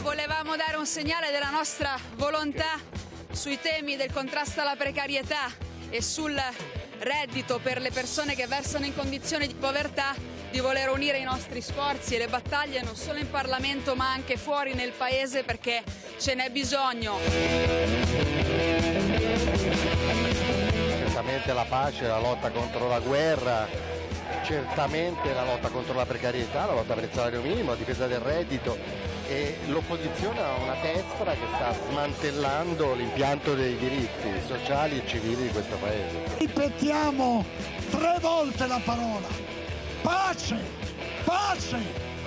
Volevamo dare un segnale della nostra volontà sui temi del contrasto alla precarietà e sul reddito per le persone che versano in condizioni di povertà, di voler unire i nostri sforzi e le battaglie non solo in Parlamento ma anche fuori nel Paese perché ce n'è bisogno. Certamente la pace, la lotta contro la guerra, certamente la lotta contro la precarietà, la lotta per il salario minimo, la difesa del reddito, e l'opposizione ha una destra che sta smantellando l'impianto dei diritti sociali e civili di questo paese. Ripetiamo tre volte la parola. Pace, pace,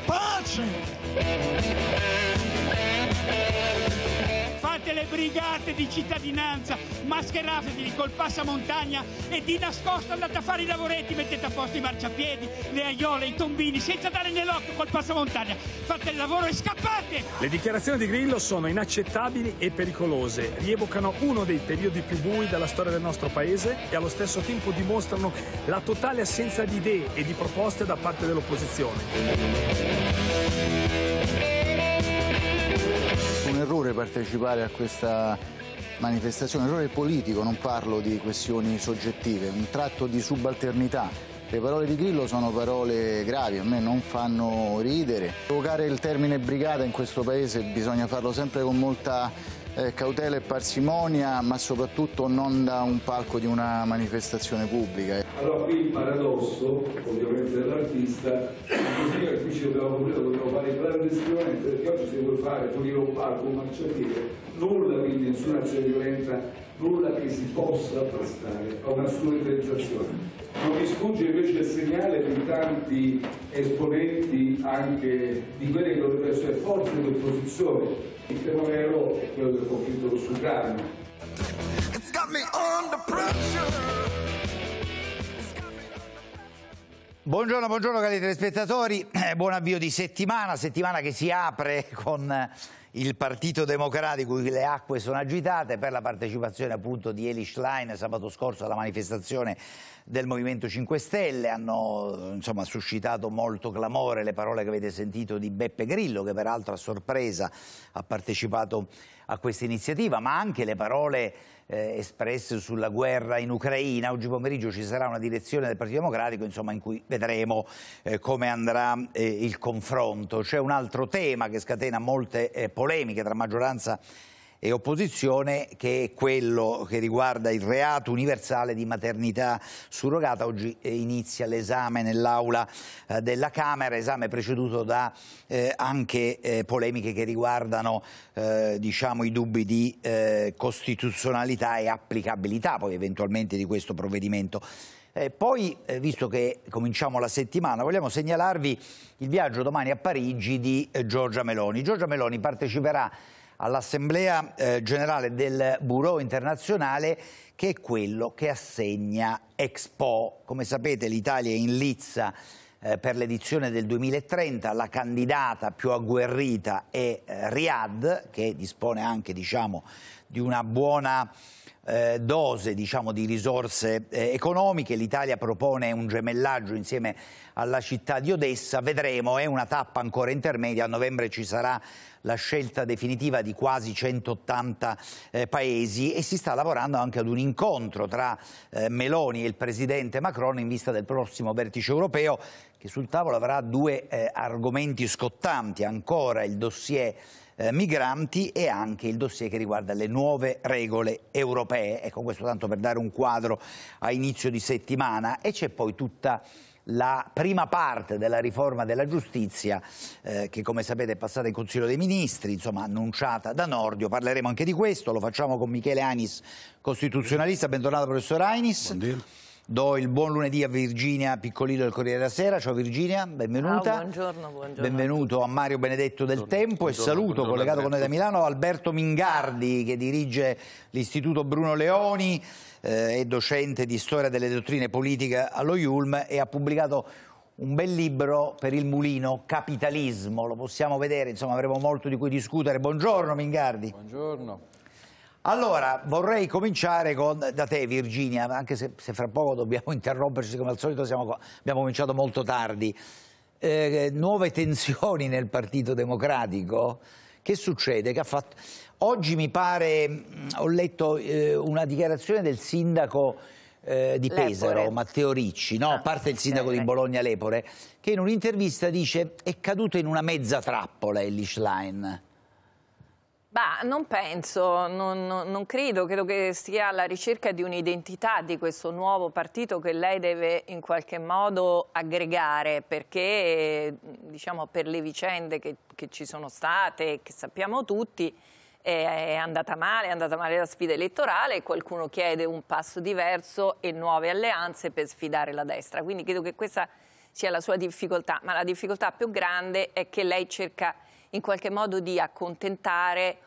pace. Convocate le brigate di cittadinanza, mascheratevi col passamontagna e di nascosto andate a fare i lavoretti, mettete a posto i marciapiedi, le aiole, i tombini, senza dare nell'occhio col passamontagna. Fate il lavoro e scappate! Le dichiarazioni di Grillo sono inaccettabili e pericolose, rievocano uno dei periodi più bui della storia del nostro paese e allo stesso tempo dimostrano la totale assenza di idee e di proposte da parte dell'opposizione. partecipare a questa manifestazione, errore politico, non parlo di questioni soggettive, un tratto di subalternità. Le parole di Grillo sono parole gravi, a me non fanno ridere. Evocare il termine brigata in questo paese bisogna farlo sempre con molta eh, cautela e parsimonia, ma soprattutto non da un palco di una manifestazione pubblica. Allora qui il paradosso, ovviamente dell'artista, significa che qui ci dobbiamo, dobbiamo fare clandestinamente, perché oggi si vuole fare pulire un palco, un marciapiede, nulla, quindi nessuna azione violenta nulla che si possa prestare a una sua realizzazione. Non mi sfugge invece il segnale di tanti esponenti anche di quelle che dovrebbero essere forze di opposizione. Il tema vero è quello del conflitto sull'Ucraina. Buongiorno, buongiorno cari telespettatori, eh, buon avvio di settimana, settimana che si apre con il Partito Democratico, le acque sono agitate per la partecipazione appunto di Eli Schlein sabato scorso alla manifestazione del Movimento 5 Stelle, hanno insomma, suscitato molto clamore le parole che avete sentito di Beppe Grillo che peraltro a sorpresa ha partecipato a questa iniziativa, ma anche le parole eh, espresse sulla guerra in Ucraina. Oggi pomeriggio ci sarà una direzione del Partito Democratico insomma, in cui vedremo eh, come andrà eh, il confronto. C'è un altro tema che scatena molte eh, polemiche tra maggioranza e e opposizione che è quello che riguarda il reato universale di maternità surrogata. Oggi eh, inizia l'esame nell'aula eh, della Camera, esame preceduto da eh, anche eh, polemiche che riguardano eh, diciamo, i dubbi di eh, costituzionalità e applicabilità poi eventualmente di questo provvedimento. Eh, poi, eh, visto che cominciamo la settimana, vogliamo segnalarvi il viaggio domani a Parigi di eh, Giorgia Meloni. Giorgia Meloni parteciperà all'Assemblea eh, Generale del Bureau Internazionale che è quello che assegna Expo. Come sapete l'Italia è in lizza eh, per l'edizione del 2030, la candidata più agguerrita è eh, Riyadh che dispone anche diciamo, di una buona eh, dose diciamo, di risorse eh, economiche. L'Italia propone un gemellaggio insieme alla città di Odessa. Vedremo, è una tappa ancora intermedia. A novembre ci sarà la scelta definitiva di quasi 180 eh, paesi e si sta lavorando anche ad un incontro tra eh, Meloni e il presidente Macron in vista del prossimo vertice europeo che sul tavolo avrà due eh, argomenti scottanti. Ancora il dossier eh, migranti e anche il dossier che riguarda le nuove regole europee. Ecco, questo tanto per dare un quadro a inizio di settimana. E c'è poi tutta la prima parte della riforma della giustizia eh, che come sapete è passata in Consiglio dei Ministri, insomma annunciata da Nordio, parleremo anche di questo, lo facciamo con Michele Anis, costituzionalista, bentornato professor Ainis. Buongiorno. Do il buon lunedì a Virginia Piccolino del Corriere della Sera. Ciao Virginia, benvenuta. Ciao, ah, buongiorno, buongiorno. Benvenuto a Mario Benedetto del buongiorno, Tempo buongiorno, e saluto, collegato con noi da Milano, Alberto Mingardi che dirige l'Istituto Bruno Leoni, eh, è docente di storia delle dottrine politiche allo IULM e ha pubblicato un bel libro per il mulino, Capitalismo, lo possiamo vedere, insomma avremo molto di cui discutere. Buongiorno Mingardi. Buongiorno. Allora, vorrei cominciare con, da te Virginia, anche se, se fra poco dobbiamo interromperci, come al solito siamo, abbiamo cominciato molto tardi. Eh, nuove tensioni nel Partito Democratico? Che succede? Che fatto... Oggi mi pare, mm, ho letto eh, una dichiarazione del sindaco eh, di Lepore. Pesaro, Matteo Ricci, no? Ah, a parte il sindaco di Bologna Lepore, che in un'intervista dice è caduto in una mezza trappola Elish Line. Beh, non penso, non, non, non, credo, credo che sia alla ricerca di un'identità di questo nuovo partito che lei deve in qualche modo aggregare perché diciamo, per le vicende che, che ci sono state, e che sappiamo tutti, è andata male, è andata male la sfida elettorale e qualcuno chiede un passo diverso e nuove alleanze per sfidare la destra. Quindi credo che questa sia la sua difficoltà, ma la difficoltà più grande è che lei cerca in qualche modo di accontentare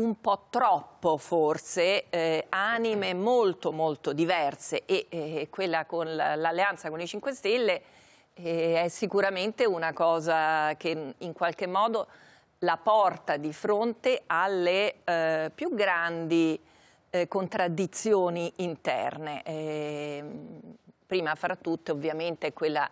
un po' troppo forse, eh, anime molto molto diverse e eh, quella con l'alleanza con i 5 Stelle eh, è sicuramente una cosa che in qualche modo la porta di fronte alle eh, più grandi eh, contraddizioni interne. Eh, prima fra tutte ovviamente quella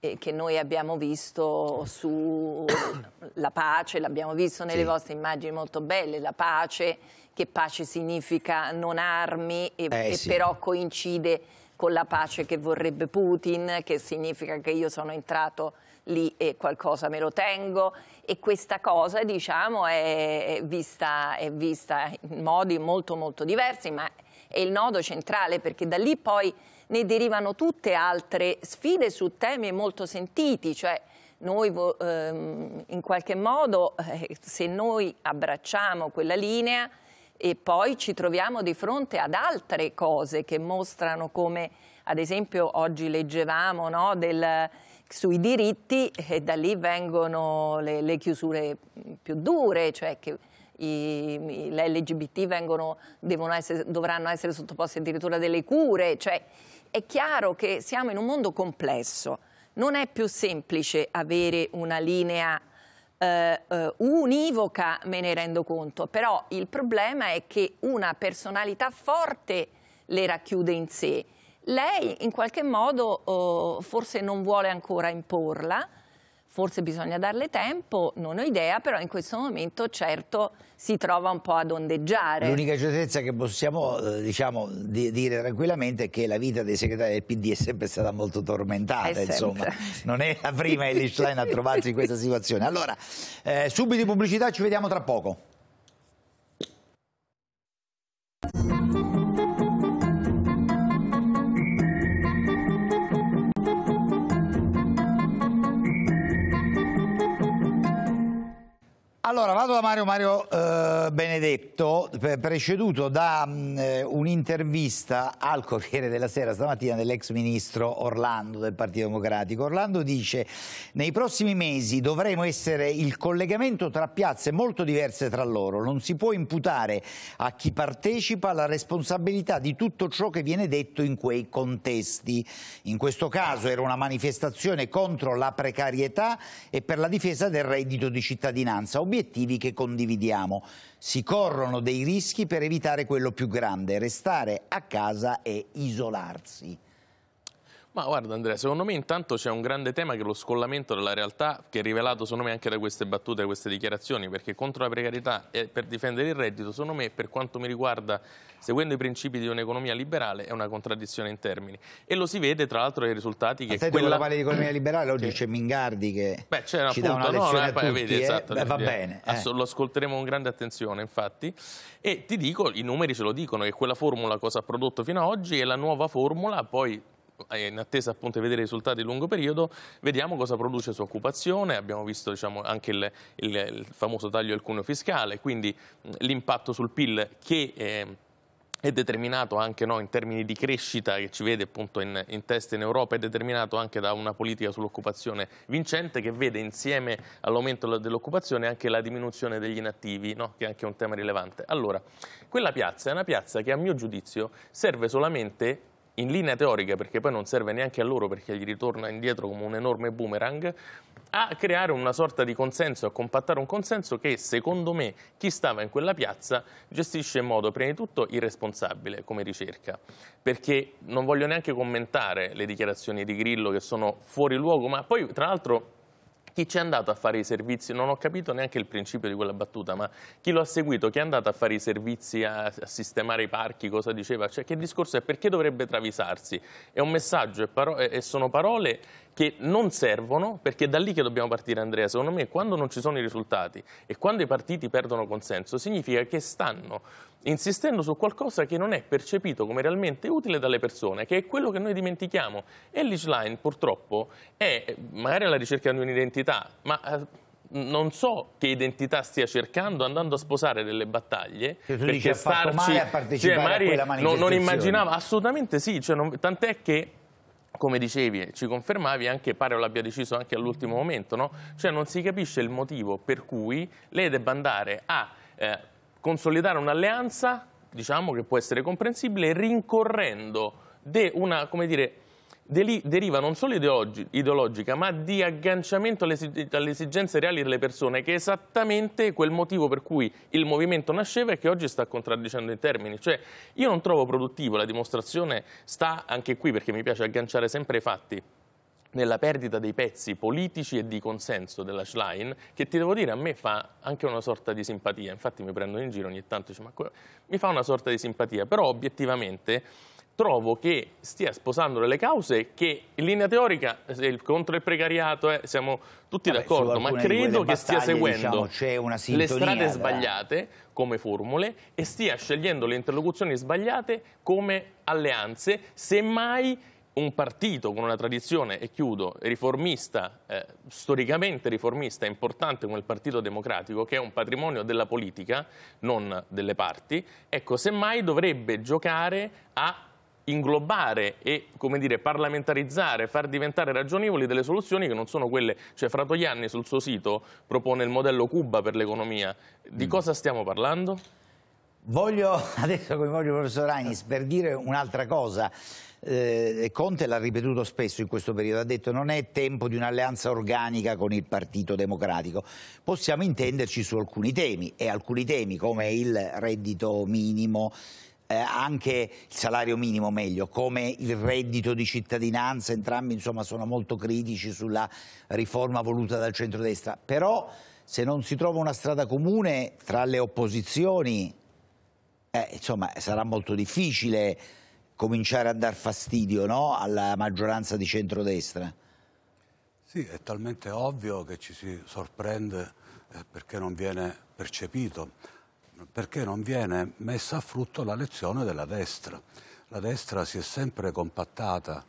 che noi abbiamo visto sulla pace, l'abbiamo visto nelle sì. vostre immagini molto belle, la pace, che pace significa non armi e, eh, e sì. però coincide con la pace che vorrebbe Putin, che significa che io sono entrato lì e qualcosa me lo tengo e questa cosa diciamo è vista, è vista in modi molto molto diversi ma è il nodo centrale perché da lì poi ne derivano tutte altre sfide su temi molto sentiti, cioè noi ehm, in qualche modo, eh, se noi abbracciamo quella linea e poi ci troviamo di fronte ad altre cose che mostrano come, ad esempio, oggi leggevamo no, del, sui diritti e da lì vengono le, le chiusure più dure, cioè che i, le LGBT vengono, essere, dovranno essere sottoposti addirittura a delle cure, cioè è chiaro che siamo in un mondo complesso, non è più semplice avere una linea eh, eh, univoca, me ne rendo conto, però il problema è che una personalità forte le racchiude in sé. Lei in qualche modo oh, forse non vuole ancora imporla, forse bisogna darle tempo, non ho idea, però in questo momento certo si trova un po' ad ondeggiare. L'unica certezza che possiamo eh, diciamo, di, dire tranquillamente è che la vita dei segretari del PD è sempre stata molto tormentata, insomma. Non è la prima Elish Line a trovarsi in questa situazione. Allora, eh, subito in pubblicità, ci vediamo tra poco. Allora, vado da Mario, Mario eh, Benedetto, preceduto da mh, mm, eh, un'intervista al Corriere della Sera stamattina dell'ex ministro Orlando del Partito Democratico. Orlando dice nei prossimi mesi dovremo essere il collegamento tra piazze molto diverse tra loro. Non si può imputare a chi partecipa la responsabilità di tutto ciò che viene detto in quei contesti. In questo caso era una manifestazione contro la precarietà e per la difesa del reddito di cittadinanza obiettivi che condividiamo. Si corrono dei rischi per evitare quello più grande, restare a casa e isolarsi. Ma guarda Andrea, secondo me intanto c'è un grande tema che è lo scollamento della realtà che è rivelato secondo me anche da queste battute, da queste dichiarazioni, perché contro la precarietà e per difendere il reddito, secondo me per quanto mi riguarda, seguendo i principi di un'economia liberale, è una contraddizione in termini. E lo si vede tra l'altro dai risultati che... Senti, quella... parla di economia liberale, oggi che... c'è Mingardi che Beh, ci appunto, dà una lezione no, eh, no, a tutti, vedi, eh? esatto, Beh, va vedi, eh, bene. Eh. Lo ascolteremo con grande attenzione infatti. E ti dico, i numeri ce lo dicono, che quella formula cosa ha prodotto fino ad oggi e la nuova formula poi eh, in attesa appunto di vedere i risultati di lungo periodo, vediamo cosa produce su occupazione, abbiamo visto diciamo, anche il, il, il, famoso taglio del cuneo fiscale, quindi l'impatto sul PIL che... Eh, è determinato anche no, in termini di crescita che ci vede appunto in, in testa in Europa, è determinato anche da una politica sull'occupazione vincente che vede insieme all'aumento dell'occupazione anche la diminuzione degli inattivi, no? che è anche un tema rilevante. Allora, quella piazza è una piazza che a mio giudizio serve solamente in linea teorica, perché poi non serve neanche a loro perché gli ritorna indietro come un enorme boomerang, a creare una sorta di consenso, a compattare un consenso che secondo me chi stava in quella piazza gestisce in modo prima di tutto irresponsabile come ricerca, perché non voglio neanche commentare le dichiarazioni di Grillo che sono fuori luogo, ma poi tra l'altro chi è andato a fare i servizi, non ho capito neanche il principio di quella battuta, ma chi lo ha seguito, chi è andato a fare i servizi, a, a sistemare i parchi, cosa diceva, cioè, che discorso è, perché dovrebbe travisarsi? È un messaggio e sono parole che non servono, perché è da lì che dobbiamo partire Andrea, secondo me quando non ci sono i risultati e quando i partiti perdono consenso significa che stanno insistendo su qualcosa che non è percepito come realmente utile dalle persone, che è quello che noi dimentichiamo. E l'Ishline purtroppo è magari alla ricerca di un'identità, ma eh, non so che identità stia cercando andando a sposare delle battaglie che perché dici, starci, male a partecipare cioè, a quella manifestazione non, non immaginavo, assolutamente sì cioè tant'è che come dicevi e ci confermavi, anche pare lo abbia deciso anche all'ultimo mm-hmm. momento, no? cioè non si capisce il motivo per cui lei debba andare a eh, consolidare un'alleanza, diciamo che può essere comprensibile, rincorrendo de una, come dire, deriva non solo ideologica, ma di agganciamento alle esigenze reali delle persone, che è esattamente quel motivo per cui il movimento nasceva e che oggi sta contraddicendo i termini. Cioè, io non trovo produttivo, la dimostrazione sta anche qui, perché mi piace agganciare sempre i fatti nella perdita dei pezzi politici e di consenso della Schlein, che ti devo dire a me fa anche una sorta di simpatia, infatti mi prendo in giro ogni tanto, dice, ma mi fa una sorta di simpatia, però obiettivamente trovo che stia sposando delle cause che in linea teorica contro il precariato eh, siamo tutti d'accordo, ma credo che stia diciamo, seguendo diciamo, sintonia, le strade sbagliate come formule e stia scegliendo le interlocuzioni sbagliate come alleanze, semmai un partito con una tradizione, e chiudo, riformista, eh, storicamente riformista, importante come il Partito Democratico, che è un patrimonio della politica, non delle parti, ecco, semmai dovrebbe giocare a inglobare e come dire, parlamentarizzare, far diventare ragionevoli delle soluzioni che non sono quelle. Cioè Fratoianni sul suo sito propone il modello Cuba per l'economia. Di mm. cosa stiamo parlando? Voglio, adesso come voglio il professor Ainis per dire un'altra cosa. Eh, Conte l'ha ripetuto spesso in questo periodo, ha detto non è tempo di un'alleanza organica con il Partito Democratico, possiamo intenderci su alcuni temi e alcuni temi come il reddito minimo, eh, anche il salario minimo meglio, come il reddito di cittadinanza, entrambi insomma, sono molto critici sulla riforma voluta dal centrodestra, però se non si trova una strada comune tra le opposizioni, eh, insomma, sarà molto difficile cominciare a dar fastidio no? alla maggioranza di centrodestra. Sì, è talmente ovvio che ci si sorprende eh, perché non viene percepito perché non viene messa a frutto la lezione della destra. La destra si è sempre compattata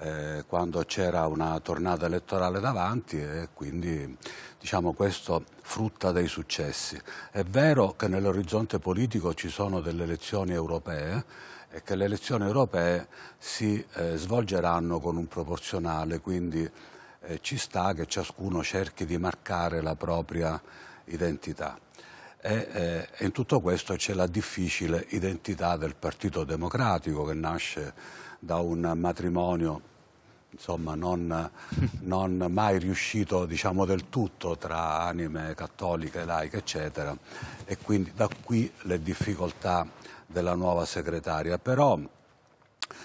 eh, quando c'era una tornata elettorale davanti e quindi diciamo, questo frutta dei successi. È vero che nell'orizzonte politico ci sono delle elezioni europee e che le elezioni europee si eh, svolgeranno con un proporzionale, quindi eh, ci sta che ciascuno cerchi di marcare la propria identità e, e eh, in tutto questo c'è la difficile identità del Partito Democratico che nasce da un matrimonio insomma, non, non, mai riuscito diciamo, del tutto tra anime cattoliche, laiche, eccetera, e quindi da qui le difficoltà della nuova segretaria. Però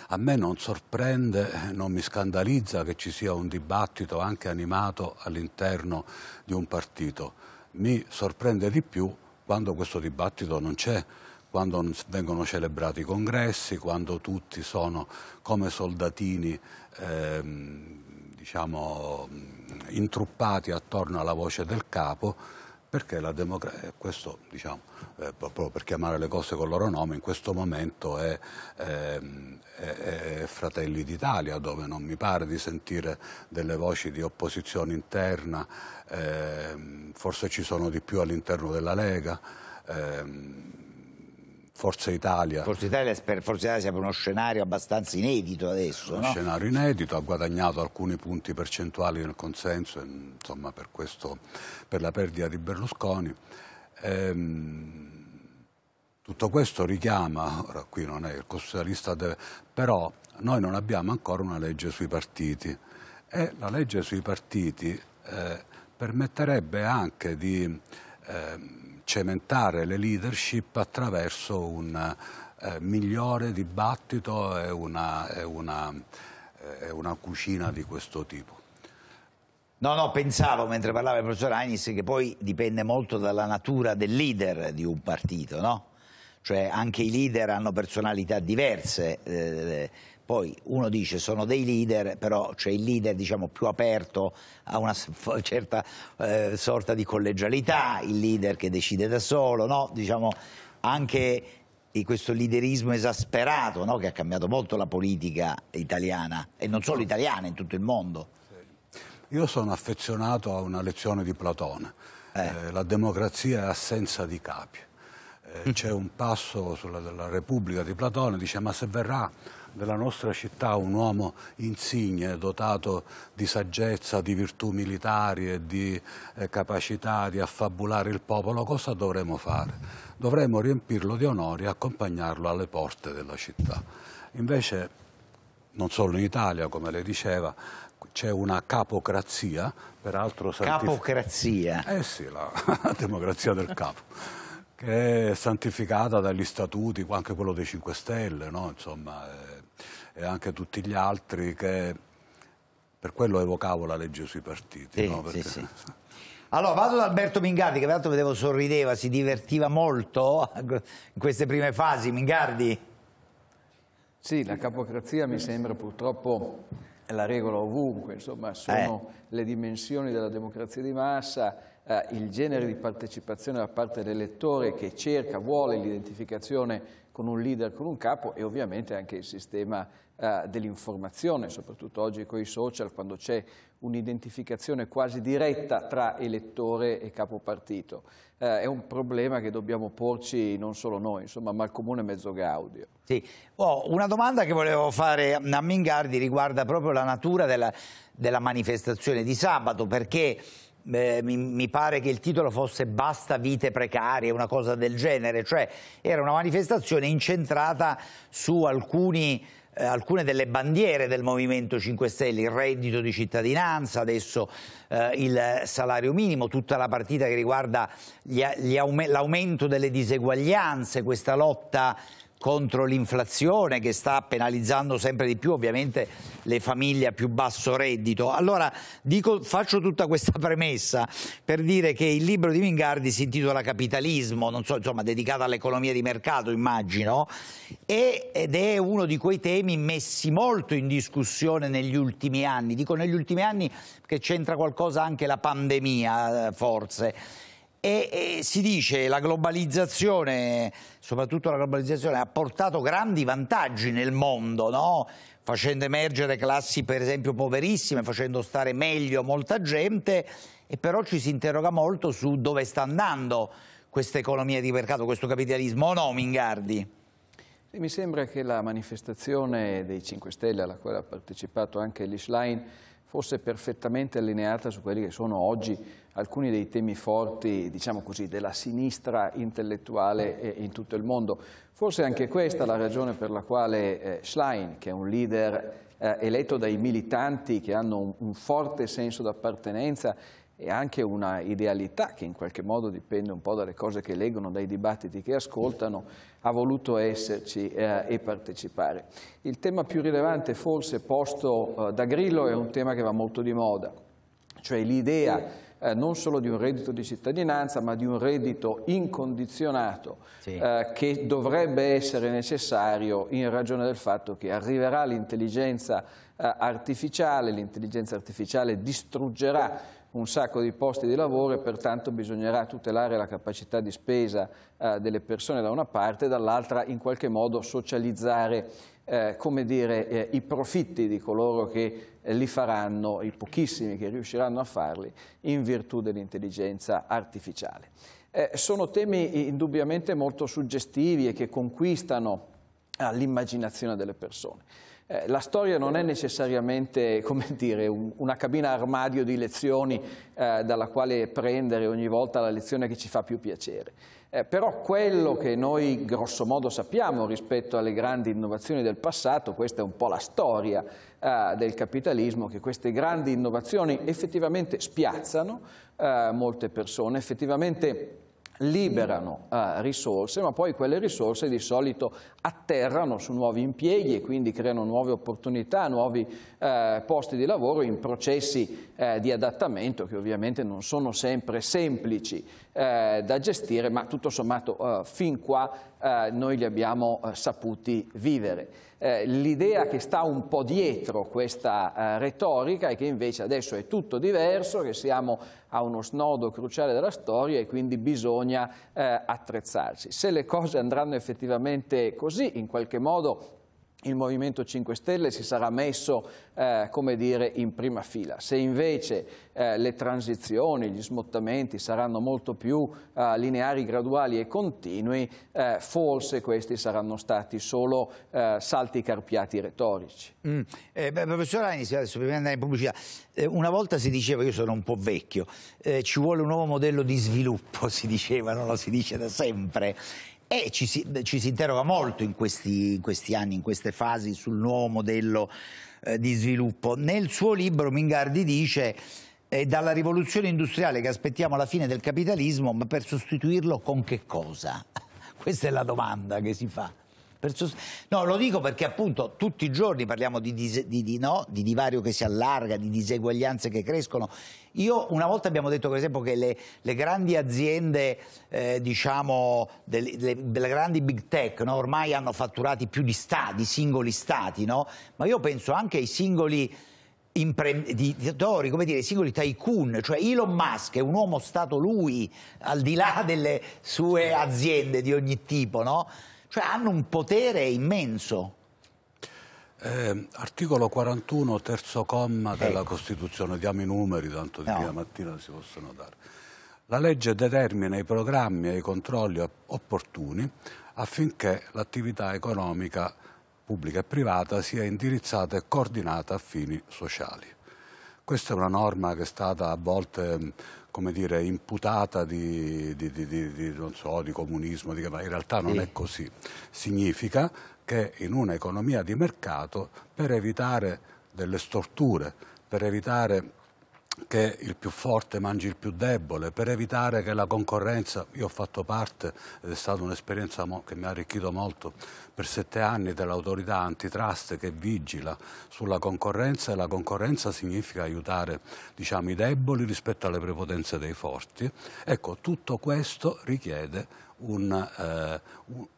a me non sorprende, non mi scandalizza che ci sia un dibattito anche animato all'interno di un partito. Mi sorprende di più quando questo dibattito non c'è, quando vengono celebrati i congressi, quando tutti sono come soldatini ehm, diciamo, intruppati attorno alla voce del capo, perché la democrazia, eh, questo diciamo, eh, proprio per chiamare le cose con il loro nome, in questo momento è, ehm, è, è, Fratelli d'Italia, dove non mi pare di sentire delle voci di opposizione interna, eh, forse ci sono di più all'interno della Lega. Eh, Forza Italia. Forza Italia, per Forza Italia siamo uno scenario abbastanza inedito adesso. Uno no? scenario inedito, ha guadagnato alcuni punti percentuali nel consenso, insomma, per, questo, per la perdita di Berlusconi. Ehm, tutto questo richiama, ora qui non è il costituzionalista, deve, però noi non abbiamo ancora una legge sui partiti e la legge sui partiti eh, permetterebbe anche di eh, cementare le leadership attraverso un eh, migliore dibattito e una, e, una, eh, e una cucina di questo tipo. No, no, pensavo mentre parlava il professor Agnes che poi dipende molto dalla natura del leader di un partito, no? Cioè anche i leader hanno personalità diverse. Eh, poi uno dice sono dei leader, però c'è il leader diciamo, più aperto a una certa eh, sorta di collegialità, il leader che decide da solo, no? diciamo, anche questo liderismo esasperato no? che ha cambiato molto la politica italiana e non solo italiana, in tutto il mondo. Io sono affezionato a una lezione di Platone, eh. Eh, la democrazia è assenza di capi. Eh, mm. C'è un passo sulla Repubblica di Platone, dice ma se verrà della nostra città un uomo insigne, dotato di saggezza, di virtù militari e di eh, capacità di affabulare il popolo, cosa dovremmo fare? Dovremmo riempirlo di onori e accompagnarlo alle porte della città. Invece, non solo in Italia, come lei diceva, c'è una capocrazia, peraltro... capocrazia? Eh sì, la, la democrazia del capo. che è santificata dagli statuti, anche quello dei 5 Stelle, no? Insomma, eh, e anche tutti gli altri che per quello evocavo la legge sui partiti. Sì, no? Perché... sì, sì. Allora vado da Alberto Mingardi che peraltro vedevo sorrideva, si divertiva molto in queste prime fasi. Mingardi? Sì, la capocrazia mi sembra purtroppo la regola ovunque, insomma sono eh. le dimensioni della democrazia di massa, eh, il genere di partecipazione da parte dell'elettore che cerca, vuole l'identificazione con un leader, con un capo e ovviamente anche il sistema eh, dell'informazione, soprattutto oggi con i social, quando c'è un'identificazione quasi diretta tra elettore e capopartito. Eh, è un problema che dobbiamo porci non solo noi, insomma, ma il Comune Mezzo Gaudio. Sì. Oh, una domanda che volevo fare a Mingardi riguarda proprio la natura della, della manifestazione di sabato, perché... Eh, mi, mi, pare che il titolo fosse Basta vite precarie, una cosa del genere, cioè era una manifestazione incentrata su alcuni eh, alcune delle bandiere del Movimento 5 Stelle, il reddito di cittadinanza, adesso eh, il salario minimo, tutta la partita che riguarda l'aumento delle diseguaglianze, questa lotta contro l'inflazione che sta penalizzando sempre di più ovviamente le famiglie a più basso reddito. Allora dico, faccio tutta questa premessa per dire che il libro di Mingardi si intitola Capitalismo, non so, insomma dedicato all'economia di mercato immagino, ed è uno di quei temi messi molto in discussione negli ultimi anni, dico negli ultimi anni perché c'entra qualcosa anche la pandemia eh, forse e, e si dice che la globalizzazione, soprattutto la globalizzazione, ha portato grandi vantaggi nel mondo, no? facendo emergere classi per esempio poverissime, facendo stare meglio molta gente, e però ci si interroga molto su dove sta andando questa economia di mercato, questo capitalismo, o no Mingardi? E mi sembra che la manifestazione dei 5 Stelle, alla quale ha partecipato anche l'Ishline, fosse perfettamente allineata su quelli che sono oggi alcuni dei temi forti, diciamo così, della sinistra intellettuale eh, in tutto il mondo. Forse anche questa è la ragione per la quale eh, Schlein, che è un leader eh, eletto dai militanti che hanno un forte senso d'appartenenza e anche una idealità che in qualche modo dipende un po' dalle cose che leggono, dai dibattiti che ascoltano, ha voluto esserci eh, e partecipare. Il tema più rilevante forse posto eh, da Grillo è un tema che va molto di moda, cioè l'idea eh, non solo di un reddito di cittadinanza ma di un reddito incondizionato sì. eh, che dovrebbe essere necessario in ragione del fatto che arriverà l'intelligenza eh, artificiale, l'intelligenza artificiale distruggerà un sacco di posti di lavoro e pertanto bisognerà tutelare la capacità di spesa eh, delle persone da una parte e dall'altra in qualche modo socializzare eh, come dire, eh, i profitti di coloro che eh, li faranno, i pochissimi che riusciranno a farli, in virtù dell'intelligenza artificiale. Eh, sono temi indubbiamente molto suggestivi e che conquistano ah, l'immaginazione delle persone. Eh, la storia non è necessariamente dire, un, una cabina armadio di lezioni eh, dalla quale prendere ogni volta la lezione che ci fa più piacere. Eh, però quello che noi grossomodo sappiamo rispetto alle grandi innovazioni del passato, questa è un po' la storia eh, del capitalismo, che queste grandi innovazioni effettivamente spiazzano eh, molte persone, effettivamente liberano eh, risorse, ma poi quelle risorse di solito atterrano su nuovi impieghi e quindi creano nuove opportunità, nuovi eh, posti di lavoro in processi eh, di adattamento che ovviamente non sono sempre semplici eh, da gestire, ma tutto sommato eh, fin qua eh, noi li abbiamo saputi vivere. Eh, l'idea che sta un po' dietro questa eh, retorica è che invece adesso è tutto diverso, che siamo a uno snodo cruciale della storia e quindi bisogna eh, attrezzarsi. Se le cose andranno effettivamente così, in qualche modo il Movimento 5 Stelle si sarà messo eh, come dire, in prima fila. Se invece eh, le transizioni, gli smottamenti saranno molto più eh, lineari, graduali e continui, eh, forse questi saranno stati solo eh, salti carpiati retorici. Mm. Eh, beh, professor Aini, adesso prima di andare in pubblicità, eh, una volta si diceva, io sono un po' vecchio, ci vuole un nuovo modello di sviluppo, si diceva, non lo si dice da sempre. E ci si, ci si, interroga molto in questi, in questi, anni, in queste fasi, sul nuovo modello eh, di sviluppo. Nel suo libro Mingardi dice è dalla rivoluzione industriale che aspettiamo la fine del capitalismo, ma per sostituirlo con che cosa? Questa è la domanda che si fa. No, lo dico perché appunto tutti i giorni parliamo di, di, di, no, di divario che si allarga, di diseguaglianze che crescono. Io una volta abbiamo detto per esempio che le, le grandi aziende, eh, diciamo, delle, delle, delle, grandi big tech no? ormai hanno fatturati più di stati, singoli stati, no? ma io penso anche ai singoli imprenditori, come dire, singoli tycoon, cioè Elon Musk è un uomo stato lui, al di là delle sue aziende di ogni tipo, no? Cioè hanno un potere immenso. Eh, articolo 41, terzo comma ecco. della Costituzione, diamo i numeri, tanto di no. prima mattina si possono dare. La legge determina i programmi e i controlli opportuni affinché l'attività economica pubblica e privata sia indirizzata e coordinata a fini sociali. Questa è una norma che è stata a volte come dire, imputata di, di, di, so, di, comunismo, di, ma in realtà non sì. è così. Significa che in un'economia di mercato, per evitare delle storture, per evitare che il più forte mangi il più debole, per evitare che la concorrenza, io ho fatto parte, ed è stata un'esperienza che mi ha arricchito molto, per sette anni dell'autorità antitrust che vigila sulla concorrenza e la concorrenza significa aiutare diciamo, i deboli rispetto alle prepotenze dei forti. Ecco, tutto questo richiede un, eh,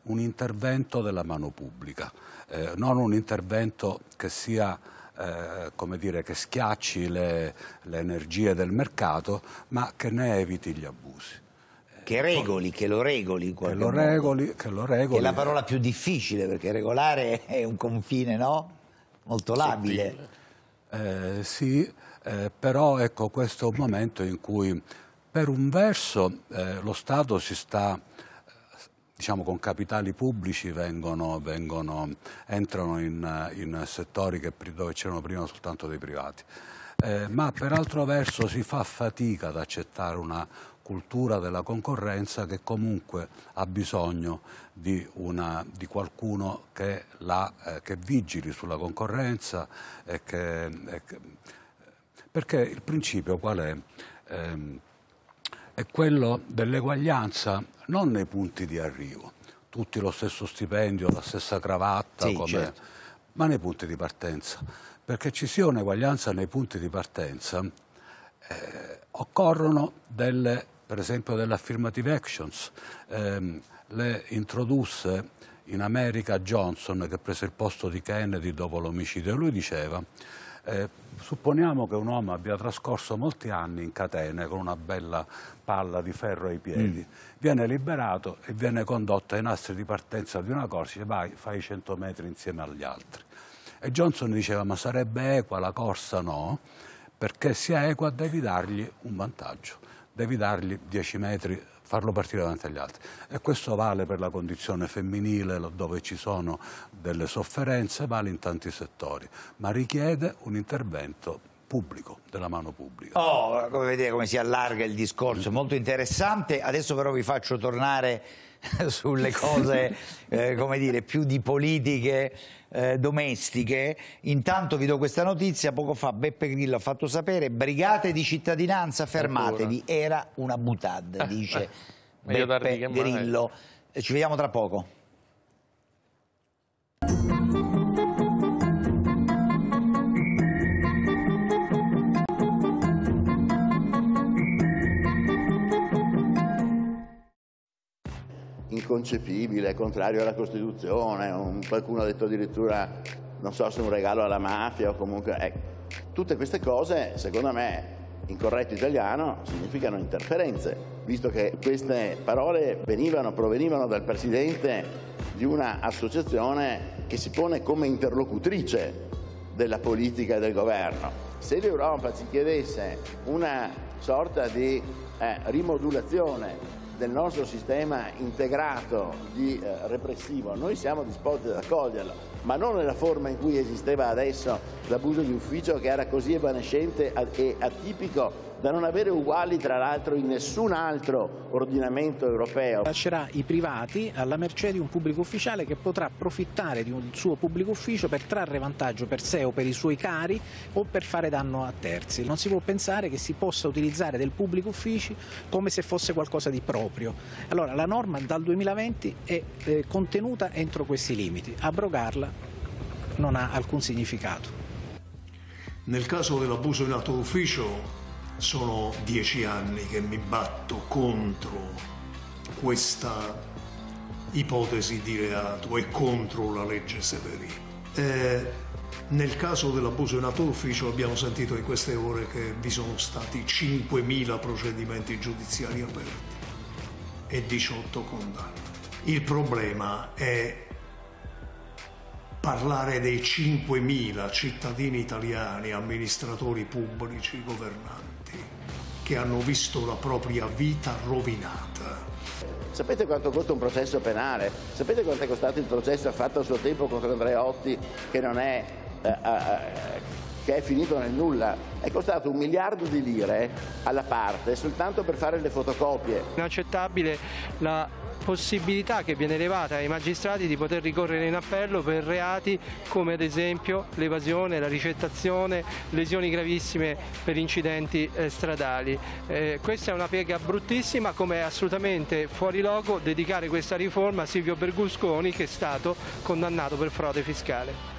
un intervento della mano pubblica, eh, non un intervento che sia eh, come dire, che schiacci le, le energie del mercato, ma che ne eviti gli abusi che regoli, che lo regoli in qualche che lo modo. regoli, Che lo regoli. Che è la parola più difficile perché regolare è un confine, no? Molto labile. Eh, sì, eh, però ecco questo è un momento in cui per un verso eh, lo Stato si sta diciamo, con capitali pubblici vengono, vengono, entrano in, in settori che, dove c'erano prima soltanto dei privati. Eh, ma per altro verso si fa fatica ad accettare una cultura della concorrenza che comunque ha bisogno di, una, di qualcuno che, la, eh, che, vigili sulla concorrenza. E che, e che... perché il principio qual è? Eh, è quello dell'eguaglianza non nei punti di arrivo, tutti lo stesso stipendio, la stessa cravatta, sì, come, certo. ma nei punti di partenza. Perché ci sia un'eguaglianza nei punti di partenza, eh, occorrono delle, per esempio delle affirmative actions. Eh, le introdusse in America Johnson, che prese il posto di Kennedy dopo l'omicidio, lui diceva eh, Supponiamo che un uomo abbia trascorso molti anni in catene con una bella palla di ferro ai piedi, mm. viene liberato e viene condotto ai nastri di partenza di una corsa, dice vai, fai 100 metri insieme agli altri. E Johnson diceva ma sarebbe equa la corsa? No, perché sia equa devi dargli un vantaggio, devi dargli 10 metri farlo partire davanti agli altri. E questo vale per la condizione femminile, dove ci sono delle sofferenze, vale in tanti settori, ma richiede un intervento pubblico, della mano pubblica. Oh, come vedete come si allarga il discorso, molto interessante. Adesso però vi faccio tornare sulle cose, eh, come dire, più di politiche eh, domestiche. Intanto vi do questa notizia, poco fa Beppe Grillo ha fatto sapere, brigate di cittadinanza fermatevi, era una butad, dice Beppe Grillo. Ci vediamo tra poco. inconcepibile, contrario alla Costituzione, un, qualcuno ha detto addirittura, non so se un regalo alla mafia o comunque... Eh, tutte queste cose, secondo me, in corretto italiano, significano interferenze, visto che queste parole venivano, provenivano dal Presidente di un'associazione che si pone come interlocutrice della politica e del governo. Se l'Europa ci chiedesse una sorta di eh, rimodulazione del nostro sistema integrato di eh, repressivo, noi siamo disposti ad accoglierlo, ma non nella forma in cui esisteva adesso l'abuso di ufficio che era così evanescente e atipico da non avere uguali tra l'altro in nessun altro ordinamento europeo. Lascerà i privati alla mercé di un pubblico ufficiale che potrà approfittare di un suo pubblico ufficio per trarre vantaggio per sé o per i suoi cari o per fare danno a terzi. Non si può pensare che si possa utilizzare del pubblico ufficio come se fosse qualcosa di proprio. Allora la norma dal 2020 è eh, contenuta entro questi limiti, abrogarla non ha alcun significato. Nel caso dell'abuso in atto ufficio sono dieci anni che mi batto contro questa ipotesi di reato e contro la legge Severino. Eh, nel caso dell'abuso in atto ufficio abbiamo sentito in queste ore che vi sono stati 5.000 procedimenti giudiziari aperti e 18 condanne. Il problema è parlare dei 5.000 cittadini italiani, amministratori pubblici, governanti che hanno visto la propria vita rovinata. Sapete quanto costa un processo penale? Sapete quanto è costato il processo fatto a suo tempo contro Andreotti che non è, eh, eh, eh, che è finito nel nulla? È costato un miliardo di lire alla parte soltanto per fare le fotocopie. Inaccettabile la possibilità che viene elevata ai magistrati di poter ricorrere in appello per reati come ad esempio l'evasione, la ricettazione, lesioni gravissime per incidenti eh, stradali. Eh, questa è una piega bruttissima come è assolutamente fuori luogo dedicare questa riforma a Silvio Berlusconi che è stato condannato per frode fiscale.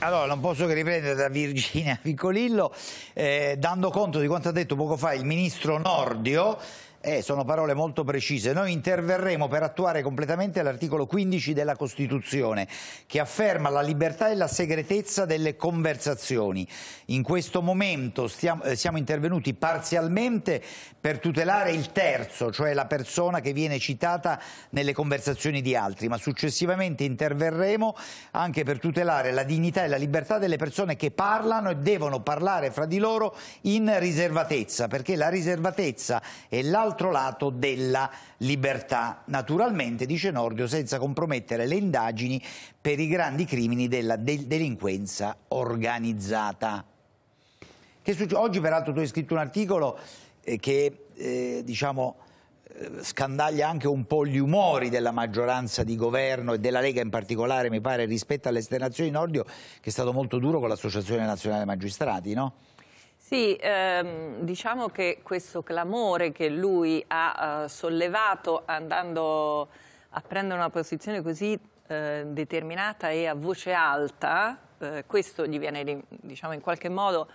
Allora, non posso che riprendere da Virginia Piccolillo, eh, dando conto di quanto ha detto poco fa il ministro Nordio, eh, sono parole molto precise. Noi interverremo per attuare completamente l'articolo 15 della Costituzione che afferma la libertà e la segretezza delle conversazioni. In questo momento stiamo, eh, siamo intervenuti parzialmente per tutelare il terzo, cioè la persona che viene citata nelle conversazioni di altri, ma successivamente interverremo anche per tutelare la dignità e la libertà delle persone che parlano e devono parlare fra di loro in riservatezza, perché la riservatezza e l'altra dall'altro lato della libertà. Naturalmente, dice Nordio, senza compromettere le indagini per i grandi crimini della del delinquenza organizzata. Oggi peraltro tu hai scritto un articolo eh, che eh, diciamo, eh, scandaglia anche un po' gli umori della maggioranza di governo e della Lega in particolare, mi pare, rispetto alle esternazioni di Nordio, che è stato molto duro con l'Associazione Nazionale Magistrati, no? Sì, ehm, diciamo che questo clamore che lui ha eh, sollevato andando a prendere una posizione così eh, determinata e a voce alta, eh, questo gli viene diciamo, in qualche modo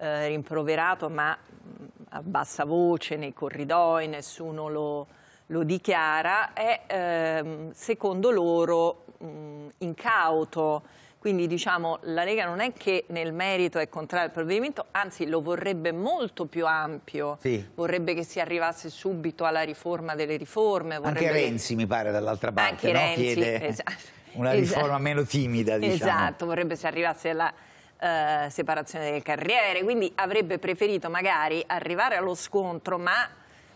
eh, rimproverato ma mm, a bassa voce, nei corridoi, nessuno lo, lo dichiara, è ehm, secondo loro mh, mm, incauto quindi diciamo la Lega non è che nel merito è contraria al provvedimento, anzi lo vorrebbe molto più ampio, sì. vorrebbe che si arrivasse subito alla riforma delle riforme. Vorrebbe... Anche Renzi mi pare dall'altra parte, Anche no? Renzi, chiede esatto. una esatto. riforma esatto. meno timida. Diciamo. Esatto, vorrebbe si arrivasse alla... Eh, separazione delle carriere, quindi avrebbe preferito magari arrivare allo scontro, ma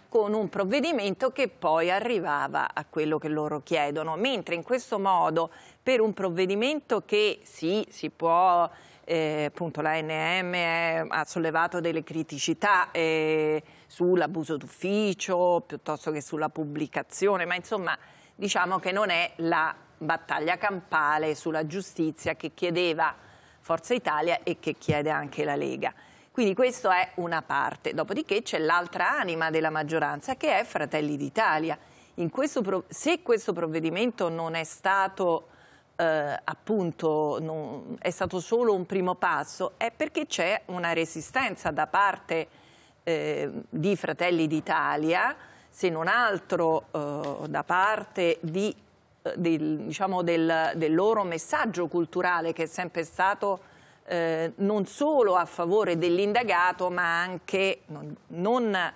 con un provvedimento che poi arrivava a quello che loro chiedono, mentre in questo modo per un provvedimento che sì, si può... Eh, appunto l'ANM ha sollevato delle criticità eh, sull'abuso d'ufficio piuttosto che sulla pubblicazione, ma insomma diciamo che non è la battaglia campale sulla giustizia che chiedeva Forza Italia e che chiede anche la Lega. Quindi questa è una parte, dopodiché c'è l'altra anima della maggioranza che è Fratelli d'Italia. se questo provvedimento non è stato eh, appunto non, è stato solo un primo passo, è perché c'è una resistenza da parte eh, di Fratelli d'Italia, se non altro eh, da parte di, eh, del, diciamo del, del, loro messaggio culturale che è sempre stato eh, non solo a favore dell'indagato ma anche non, non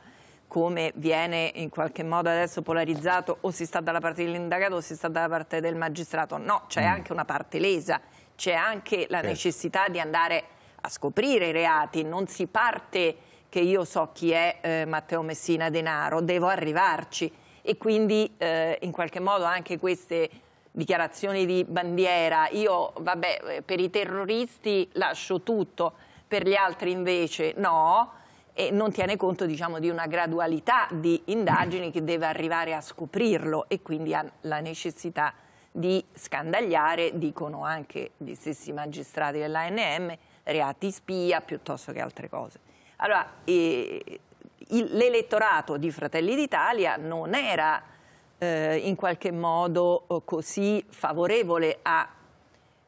come viene in qualche modo adesso polarizzato o si sta dalla parte dell'indagato o si sta dalla parte del magistrato. No, c'è mm. anche una parte lesa, c'è anche la certo. necessità di andare a scoprire i reati, non si parte che io so chi è eh, Matteo Messina Denaro, devo arrivarci e quindi eh, in qualche modo anche queste dichiarazioni di bandiera, io vabbè per i terroristi lascio tutto, per gli altri invece no, e non tiene conto diciamo, di una gradualità di indagini che deve arrivare a scoprirlo e quindi ha la necessità di scandagliare, dicono anche gli stessi magistrati dell'ANM, reati spia piuttosto che altre cose. Allora, eh, l'elettorato di Fratelli d'Italia non era eh, in qualche modo eh, così favorevole a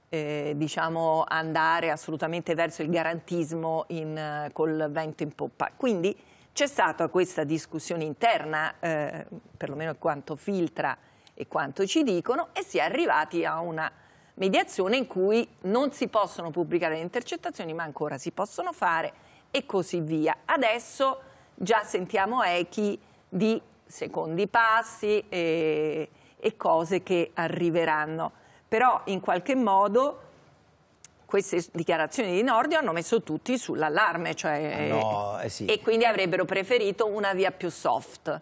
eh, diciamo, andare assolutamente verso il garantismo in, eh, col vento in poppa. Quindi c'è stata questa discussione interna, eh, perlomeno quanto filtra e quanto ci dicono, e si è arrivati a una mediazione in cui non si possono pubblicare le intercettazioni, ma ancora si possono fare e così via. Adesso già sentiamo echi di secondi passi e, eh, e cose che arriveranno però in qualche modo queste dichiarazioni di Nordio hanno messo tutti sull'allarme cioè, ah, eh, no, eh sì. e quindi avrebbero preferito una via più soft.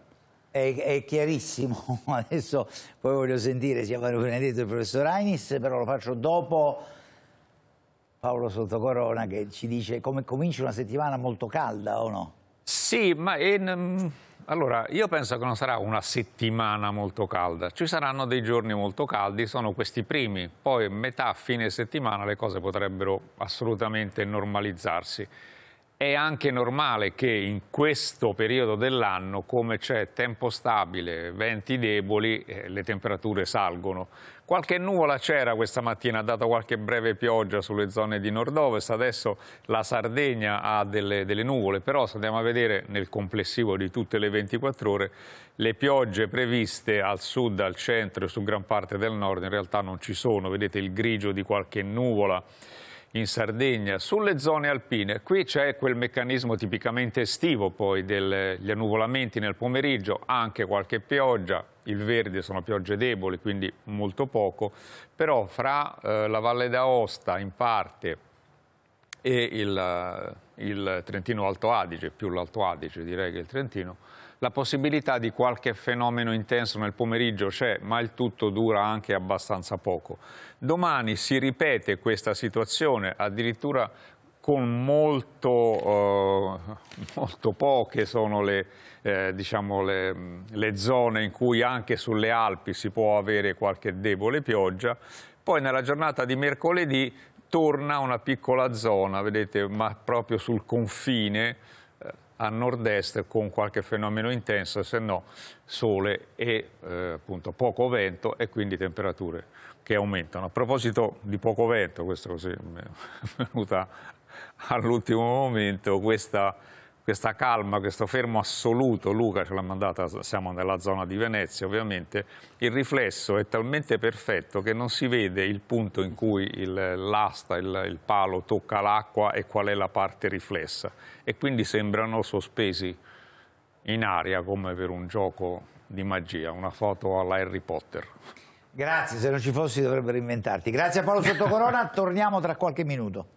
È, è chiarissimo, adesso poi voglio sentire sia Mario Benedetto e il professor Ainis, però lo faccio dopo Paolo Sottocorona che ci dice come comincia una settimana molto calda o no? Sì, ma... in, ehm, allora, io penso che non sarà una settimana molto calda, ci saranno dei giorni molto caldi, sono questi primi, poi metà, fine settimana le cose potrebbero assolutamente normalizzarsi è anche normale che in questo periodo dell'anno, come c'è tempo stabile, venti deboli, eh, le temperature salgono. Qualche nuvola c'era questa mattina, ha dato qualche breve pioggia sulle zone di nord-ovest, adesso la Sardegna ha delle, delle nuvole, però se andiamo a vedere nel complessivo di tutte le 24 ore, le piogge previste al sud, al centro e su gran parte del nord in realtà non ci sono, vedete il grigio di qualche nuvola in Sardegna, sulle zone alpine. Qui c'è quel meccanismo tipicamente estivo poi degli annuvolamenti nel pomeriggio, anche qualche pioggia, il verde sono piogge deboli, quindi molto poco, però fra eh, la Valle d'Aosta in parte e il, il Trentino Alto Adige, più l'Alto Adige direi che il Trentino, la possibilità di qualche fenomeno intenso nel pomeriggio c'è, ma il tutto dura anche abbastanza poco. Domani si ripete questa situazione, addirittura con molto, eh, molto, poche sono le, eh, diciamo le, le, zone in cui anche sulle Alpi si può avere qualche debole pioggia. Poi nella giornata di mercoledì torna una piccola zona, vedete, ma proprio sul confine, a nord-est con qualche fenomeno intenso, se no sole e eh, appunto poco vento e quindi temperature che aumentano. A proposito di poco vento, questo così mi è venuta all'ultimo momento, questa questa calma, questo fermo assoluto, Luca ce l'ha mandata, siamo nella zona di Venezia ovviamente, il riflesso è talmente perfetto che non si vede il punto in cui l'asta, il, il, palo tocca l'acqua e qual è la parte riflessa e quindi sembrano sospesi in aria come per un gioco di magia, una foto alla Harry Potter. Grazie, se non ci fossi dovrebbero inventarti. Grazie a Paolo Sottocorona, torniamo tra qualche minuto.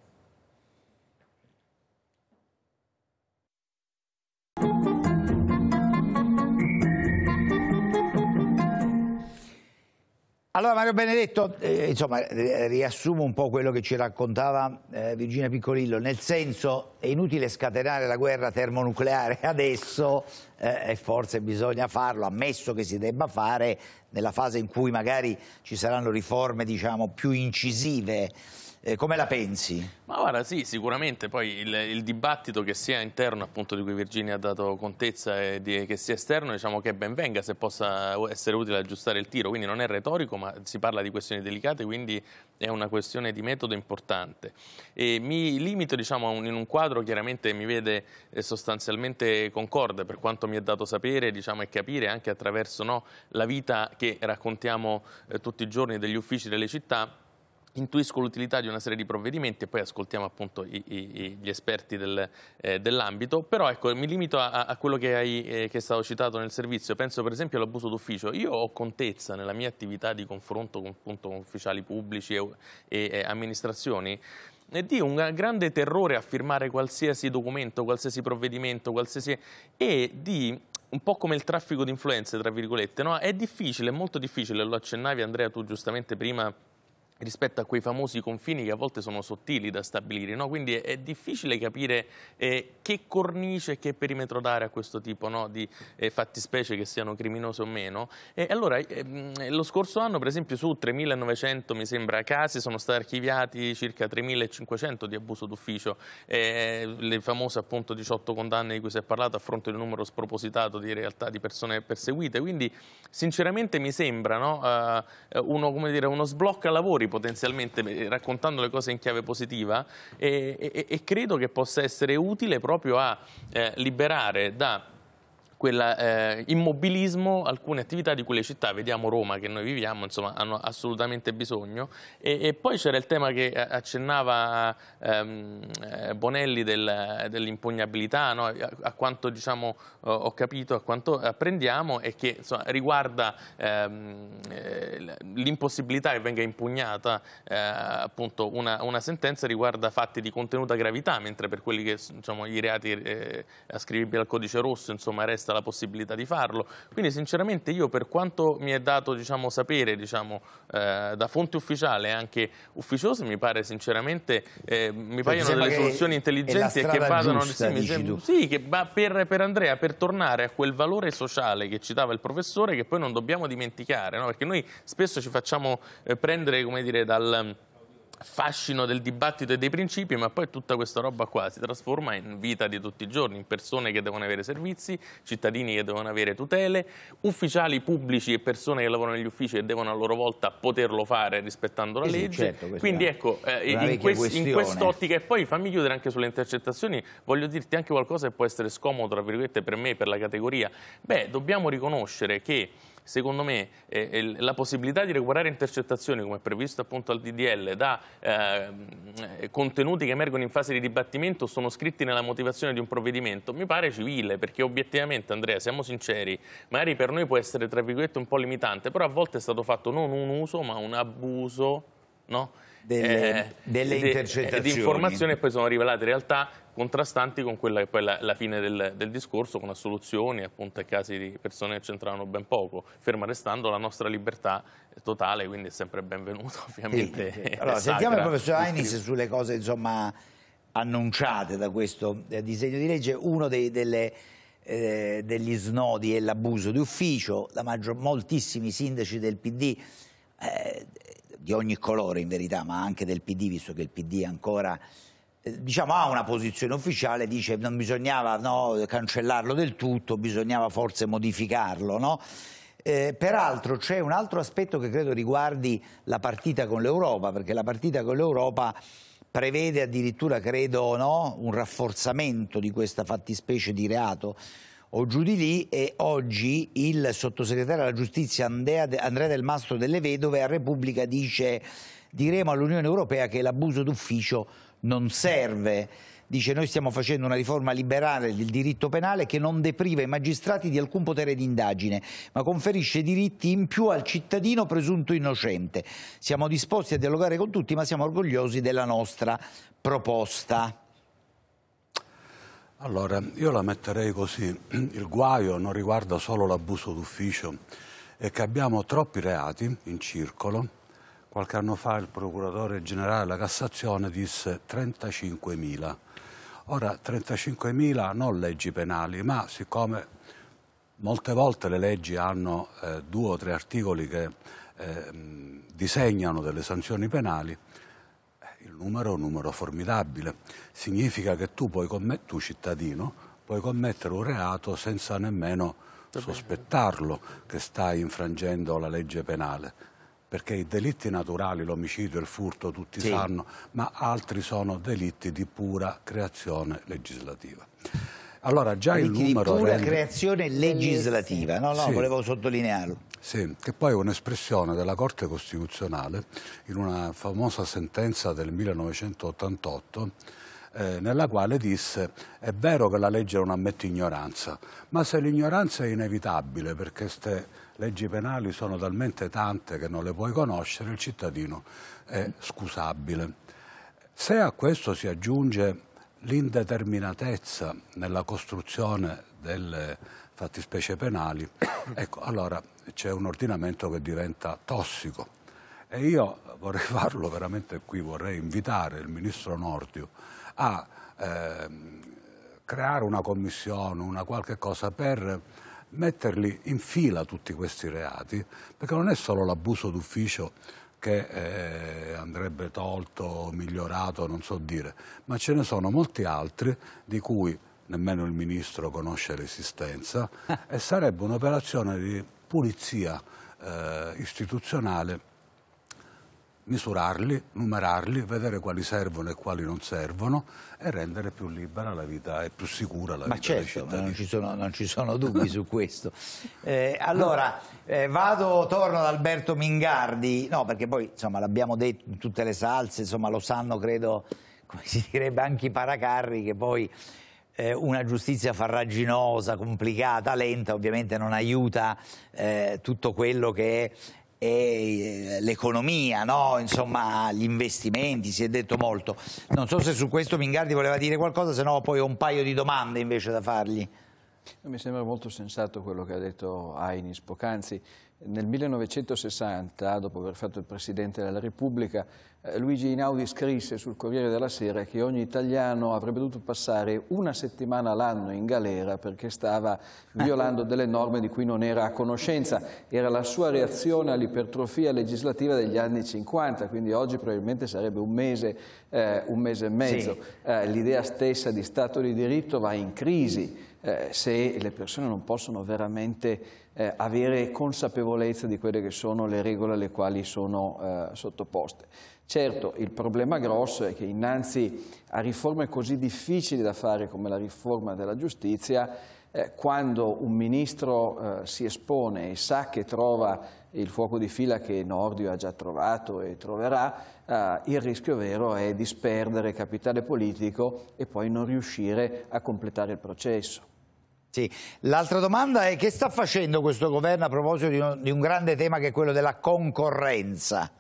Allora Mario Benedetto, eh, insomma, riassumo un po' quello che ci raccontava eh, Virginia Piccolillo, nel senso è inutile scatenare la guerra termonucleare adesso eh, e forse bisogna farlo, ammesso che si debba fare nella fase in cui magari ci saranno riforme diciamo, più incisive eh, come la pensi? Ma guarda, sì, sicuramente poi il, il, dibattito che sia interno, appunto, di cui Virginia ha dato contezza e di, che sia esterno, diciamo che ben venga se possa essere utile aggiustare il tiro, quindi non è retorico, ma si parla di questioni delicate, quindi è una questione di metodo importante. E mi limito, diciamo, in un quadro chiaramente mi vede eh, sostanzialmente concorde per quanto mi è dato sapere, diciamo, e capire anche attraverso no, la vita che raccontiamo eh, tutti i giorni degli uffici delle città intuisco l'utilità di una serie di provvedimenti e poi ascoltiamo appunto i, i, gli esperti del, eh, dell'ambito, però ecco mi limito a, a quello che, hai, eh, che, è stato citato nel servizio, penso per esempio all'abuso d'ufficio, io ho contezza nella mia attività di confronto con, appunto, con ufficiali pubblici e, e eh, amministrazioni e di un grande terrore a firmare qualsiasi documento, qualsiasi provvedimento, qualsiasi... e di un po' come il traffico di influenze, tra virgolette, no? è difficile, è molto difficile, lo accennavi Andrea tu giustamente prima rispetto a quei famosi confini che a volte sono sottili da stabilire, no? quindi è, difficile capire eh, che cornice e che perimetro dare a questo tipo no? di eh, fattispecie che siano criminose o meno. E allora, eh, lo scorso anno per esempio su 3.900 mi sembra casi sono stati archiviati circa 3.500 di abuso d'ufficio, eh, le famose appunto 18 condanne di cui si è parlato a fronte di un numero spropositato di realtà di persone perseguite, quindi sinceramente mi sembra no? uh, uno, dire, uno sblocca lavori potenzialmente eh, raccontando le cose in chiave positiva e, e, e credo che possa essere utile proprio a eh, liberare da quell'immobilismo, eh, alcune attività di quelle città, vediamo Roma che noi viviamo, insomma, hanno assolutamente bisogno. E, e poi c'era il tema che eh, accennava ehm, eh, Bonelli del, dell'impugnabilità, no? a, a, quanto diciamo, ho capito, a quanto apprendiamo, e che insomma, riguarda ehm, eh, l'impossibilità che venga impugnata eh, appunto una, una, sentenza riguarda fatti di contenuta gravità, mentre per quelli che diciamo, i reati eh, ascrivibili al codice rosso insomma, resta questa la possibilità di farlo. Quindi sinceramente io per quanto mi è dato diciamo, sapere diciamo, eh, da fonte ufficiale anche ufficiose mi pare sinceramente eh, mi cioè, paiono delle soluzioni intelligenti e che vadano giusta, sì, sem- sì, che va per, per, Andrea per tornare a quel valore sociale che citava il professore che poi non dobbiamo dimenticare no? perché noi spesso ci facciamo eh, prendere come dire dal fascino del dibattito e dei principi, ma poi tutta questa roba qua si trasforma in vita di tutti i giorni, in persone che devono avere servizi, cittadini che devono avere tutele, ufficiali pubblici e persone che lavorano negli uffici e devono a loro volta poterlo fare rispettando la eh sì, legge. Certo, Quindi ecco, eh, in, quest, in quest'ottica, e poi fammi chiudere anche sulle intercettazioni, voglio dirti anche qualcosa che può essere scomodo, tra virgolette, per me, per la categoria. Beh, dobbiamo riconoscere che secondo me eh, eh la possibilità di recuperare intercettazioni, come previsto appunto al DDL, da ehm, eh, contenuti che emergono in fase di dibattimento sono scritti nella motivazione di un provvedimento, mi pare civile, perché obiettivamente, Andrea, siamo sinceri, magari per noi può essere, tra virgolette, un po' limitante, però a volte è stato fatto non un uso, ma un abuso, no? delle, eh, delle intercettazioni. Ed informazioni poi sono rivelate in realtà contrastanti con quella che poi è la, la fine del, del, discorso, con assoluzioni appunto a casi di persone che c'entravano ben poco, ferma restando la nostra libertà totale, quindi è sempre benvenuto ovviamente. Sì, sì. Eh, allora, sentiamo il professor Ainis sulle cose insomma annunciate da questo eh, disegno di legge, uno dei, delle, eh, degli snodi è l'abuso di ufficio, la maggior, moltissimi sindaci del PD eh, di ogni colore in verità, ma anche del PD, visto che il PD ancora eh, diciamo, ha una posizione ufficiale, dice che non bisognava no, cancellarlo del tutto, bisognava forse modificarlo. No? Eh, peraltro c'è un altro aspetto che credo riguardi la partita con l'Europa, perché la partita con l'Europa prevede addirittura, credo, no, un rafforzamento di questa fattispecie di reato o giù di lì e oggi il sottosegretario alla giustizia Andrea, Del Mastro delle Vedove a Repubblica dice diremo all'Unione Europea che l'abuso d'ufficio non serve. Dice noi stiamo facendo una riforma liberale del diritto penale che non depriva i magistrati di alcun potere di indagine, ma conferisce diritti in più al cittadino presunto innocente. Siamo disposti a dialogare con tutti, ma siamo orgogliosi della nostra proposta. Allora, io la metterei così. Il guaio non riguarda solo l'abuso d'ufficio, è che abbiamo troppi reati in circolo. Qualche anno fa il procuratore generale della Cassazione disse 35.000. Ora, 35.000 non leggi penali, ma siccome molte volte le leggi hanno eh, due o tre articoli che eh, disegnano delle sanzioni penali, numero un numero formidabile. Significa che tu, puoi tu cittadino, puoi commettere un reato senza nemmeno sospettarlo che stai infrangendo la legge penale. Perché i delitti naturali, l'omicidio, il furto, tutti sì. sanno, ma altri sono delitti di pura creazione legislativa. Allora già il numero... pura rende... creazione legislativa, no, no, sì. volevo sottolinearlo. Sì, che poi è un'espressione della Corte Costituzionale in una famosa sentenza del 1988 eh, nella quale disse è vero che la legge non ammette ignoranza, ma se l'ignoranza è inevitabile perché queste leggi penali sono talmente tante che non le puoi conoscere, il cittadino è scusabile. Se a questo si aggiunge l'indeterminatezza nella costruzione delle fattispecie penali, ecco, allora c'è un ordinamento che diventa tossico. E io vorrei farlo veramente qui, vorrei invitare il ministro Nordio a eh, creare una commissione, una qualche cosa per metterli in fila tutti questi reati, perché non è solo l'abuso d'ufficio che eh, andrebbe tolto, migliorato, non so dire, ma ce ne sono molti altri di cui nemmeno il ministro conosce l'esistenza e sarebbe un'operazione di pulizia eh, istituzionale misurarli, numerarli, vedere quali servono e quali non servono e rendere più libera la vita e più sicura la ma vita certo, ma non ci, sono, non ci sono dubbi su questo. Eh, allora, eh, vado, torno ad Alberto Mingardi, no perché poi l'abbiamo detto in tutte le salse, insomma, lo sanno credo, come si direbbe, anche i paracarri che poi eh, una giustizia farraginosa, complicata, lenta, ovviamente non aiuta eh, tutto quello che è e eh, l'economia, no? Insomma, gli investimenti, si è detto molto. Non so se su questo Mingardi voleva dire qualcosa, se no poi ho un paio di domande invece da fargli. Mi sembra molto sensato quello che ha detto Ainis poc'anzi. Nel 1960, dopo aver fatto il Presidente della Repubblica, eh, Luigi Inaudi scrisse sul Corriere della Sera che ogni italiano avrebbe dovuto passare una settimana l'anno in galera perché stava violando delle norme di cui non era a conoscenza. Era la sua reazione all'ipertrofia legislativa degli anni 50, quindi oggi probabilmente sarebbe un mese, eh, un mese e mezzo. Sì. Eh, L'idea stessa di Stato di diritto va in crisi eh, se le persone non possono veramente eh, avere consapevolezza di quelle che sono le regole alle quali sono eh, sottoposte. Certo, il problema grosso è che innanzi a riforme così difficili da fare come la riforma della giustizia, eh, quando un ministro eh, si espone e sa che trova il fuoco di fila che Nordio ha già trovato e troverà, eh, il rischio vero è disperdere capitale politico e poi non riuscire a completare il processo. Sì. L'altra domanda è che sta facendo questo governo a proposito di un, di un grande tema che è quello della concorrenza?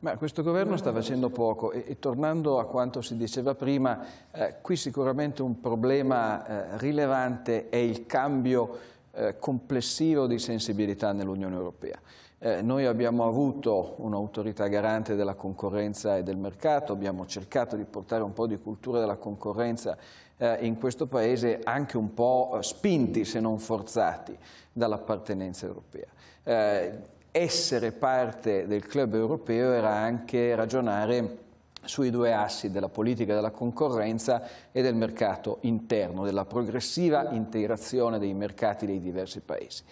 Ma questo governo sta facendo poco e, e, tornando a quanto si diceva prima, eh, qui sicuramente un problema eh, rilevante è il cambio eh, complessivo di sensibilità nell'Unione Europea. Eh, noi abbiamo avuto un'autorità garante della concorrenza e del mercato, abbiamo cercato di portare un po' di cultura della concorrenza eh, in questo Paese anche un po' spinti, se non forzati, dall'appartenenza europea. Eh, essere parte del club europeo era anche ragionare sui due assi della politica della concorrenza e del mercato interno, della progressiva integrazione dei mercati dei diversi paesi.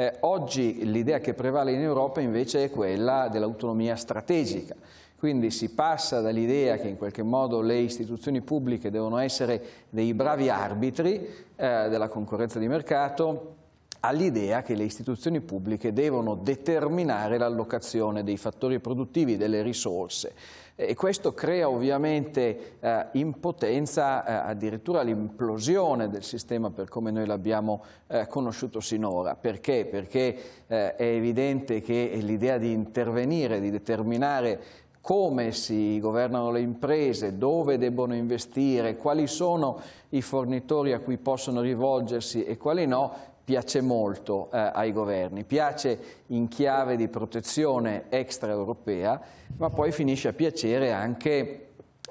Eh, oggi l'idea che prevale in Europa invece è quella dell'autonomia strategica. Quindi si passa dall'idea che in qualche modo le istituzioni pubbliche devono essere dei bravi arbitri eh, della concorrenza di mercato all'idea che le istituzioni pubbliche devono determinare l'allocazione dei fattori produttivi, delle risorse, e questo crea ovviamente eh, impotenza, eh, addirittura l'implosione del sistema per come noi l'abbiamo eh, conosciuto sinora. Perché? Perché eh, è evidente che l'idea di intervenire, di determinare come si governano le imprese, dove debbono investire, quali sono i fornitori a cui possono rivolgersi e quali no, piace molto eh, ai governi, piace in chiave di protezione extraeuropea, ma poi finisce a piacere anche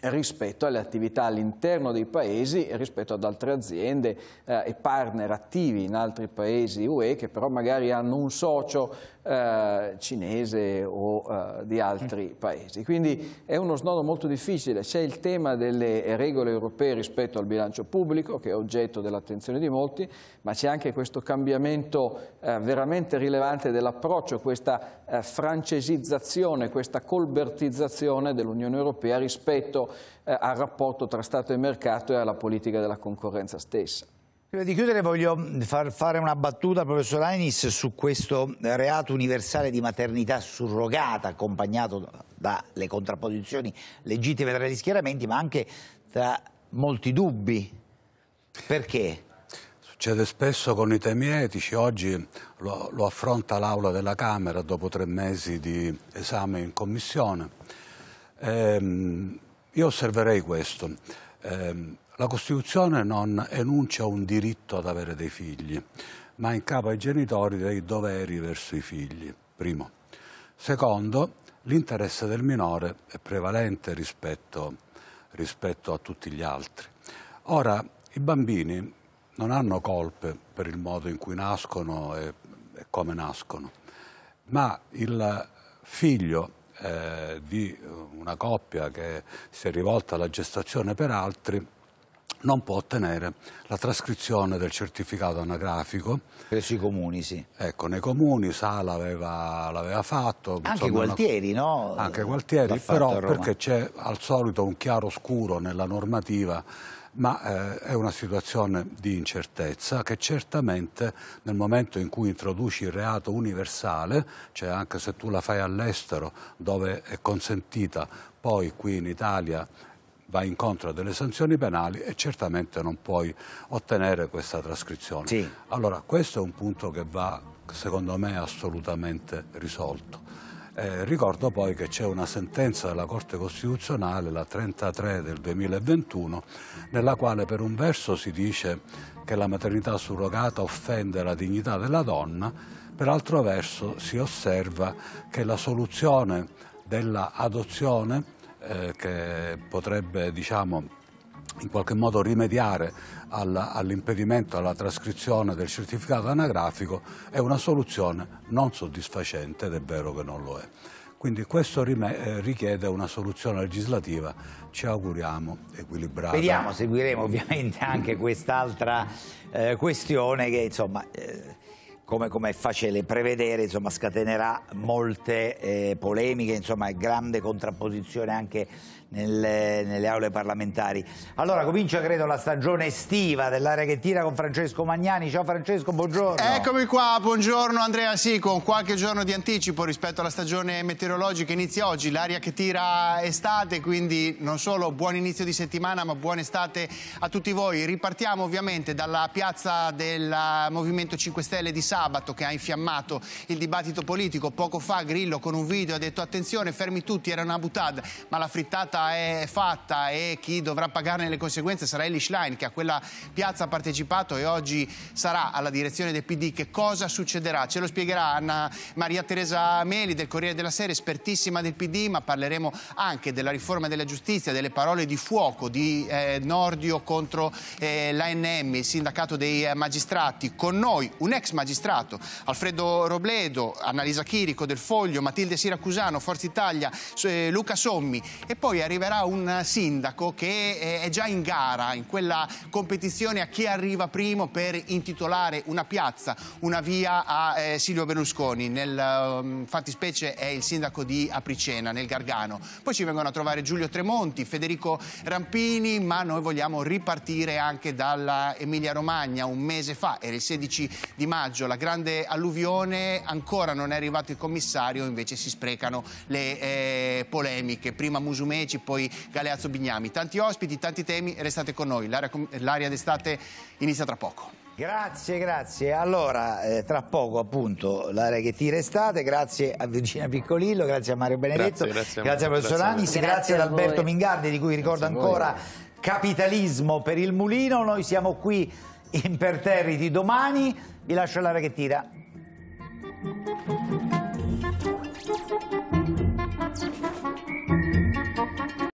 rispetto alle attività all'interno dei paesi e rispetto ad altre aziende eh, e partner attivi in altri paesi UE che però magari hanno un socio eh, cinese o eh, di altri mm. paesi. Quindi è uno snodo molto difficile. C'è il tema delle regole europee rispetto al bilancio pubblico, che è oggetto dell'attenzione di molti, ma c'è anche questo cambiamento eh, veramente rilevante dell'approccio, questa eh, francesizzazione, questa colbertizzazione dell'Unione Europea rispetto eh, al rapporto tra Stato e mercato e alla politica della concorrenza stessa. Prima di chiudere voglio far fare una battuta al professor Ainis su questo reato universale di maternità surrogata accompagnato dalle contrapposizioni legittime tra gli schieramenti ma anche da molti dubbi. Perché? Succede spesso con i temi etici, oggi lo, lo affronta l'Aula della Camera dopo tre mesi di esame in Commissione. Ehm, io osserverei questo. Ehm, la Costituzione non enuncia un diritto ad avere dei figli, ma in capo ai genitori dei doveri verso i figli, primo. Secondo, l'interesse del minore è prevalente rispetto, rispetto a tutti gli altri. Ora, i bambini non hanno colpe per il modo in cui nascono e, e come nascono, ma il figlio eh, di una coppia che si è rivolta alla gestazione per altri non può ottenere la trascrizione del certificato anagrafico. Presso i comuni, sì. Ecco, nei comuni Sala l'aveva fatto. Anche insomma, Gualtieri, una... no? Anche Gualtieri, però perché c'è al solito un chiaro scuro nella normativa ma eh, è una situazione di incertezza che certamente nel momento in cui introduci il reato universale, cioè anche se tu la fai all'estero dove è consentita, poi qui in Italia va incontro a delle sanzioni penali e certamente non puoi ottenere questa trascrizione. Sì. Allora questo è un punto che va secondo me assolutamente risolto. Eh, ricordo poi che c'è una sentenza della Corte Costituzionale, la 33 del 2021, nella quale per un verso si dice che la maternità surrogata offende la dignità della donna, per altro verso si osserva che la soluzione dell'adozione eh, che potrebbe diciamo, in qualche modo rimediare all'impedimento alla trascrizione del certificato anagrafico è una soluzione non soddisfacente ed è vero che non lo è. Quindi questo eh, richiede una soluzione legislativa, ci auguriamo, equilibrata. Vediamo, seguiremo ovviamente anche quest'altra eh, questione che insomma... Eh come, come, è facile prevedere, insomma, scatenerà molte eh, polemiche, insomma, grande contrapposizione anche nelle, nelle aule parlamentari. Allora comincia credo la stagione estiva dell'area che tira con Francesco Magnani. Ciao Francesco, buongiorno. Eccomi qua, buongiorno Andrea. Sì, con qualche giorno di anticipo rispetto alla stagione meteorologica inizia oggi, l'aria che tira estate, quindi non solo buon inizio di settimana ma buona estate a tutti voi. Ripartiamo ovviamente dalla piazza del Movimento 5 Stelle di sabato che ha infiammato il dibattito politico. Poco fa Grillo con un video ha detto attenzione, fermi tutti, era una butad, ma la frittata fatta è fatta e chi dovrà pagarne le conseguenze sarà Eli Schlein che a quella piazza ha partecipato e oggi sarà alla direzione del PD. Che cosa succederà? Ce lo spiegherà Anna Maria Teresa Meli del Corriere della Sera, espertissima del PD, ma parleremo anche della riforma della giustizia, delle parole di fuoco di eh, Nordio contro eh, l'ANM, il sindacato dei eh, magistrati. Con noi un ex magistrato, Alfredo Robledo, Annalisa Chirico del Foglio, Matilde Siracusano, Forza Italia, eh, Luca Sommi e poi arriverà un sindaco che eh, è già in gara in quella competizione a chi arriva primo per intitolare una piazza, una via a eh, Silvio Berlusconi, nel um, fattispecie è il sindaco di Apricena, nel Gargano. Poi ci vengono a trovare Giulio Tremonti, Federico Rampini, ma noi vogliamo ripartire anche dalla Emilia Romagna. Un mese fa, era il 16 di maggio, la grande alluvione, ancora non è arrivato il commissario, invece si sprecano le eh, polemiche. Prima Musumeci, Ricci, poi Galeazzo Bignami. Tanti ospiti, tanti temi, restate con noi. l'aria d'estate inizia tra poco. Grazie, grazie. Allora, eh, tra poco appunto l'area che tira estate, grazie a Virginia Piccolillo, grazie a Mario Benedetto, grazie, grazie, grazie a professor Anis, grazie, grazie ad Alberto Mingardi di cui ricordo ancora capitalismo per il mulino. Noi siamo qui imperterriti domani, vi lascio l'area che tira.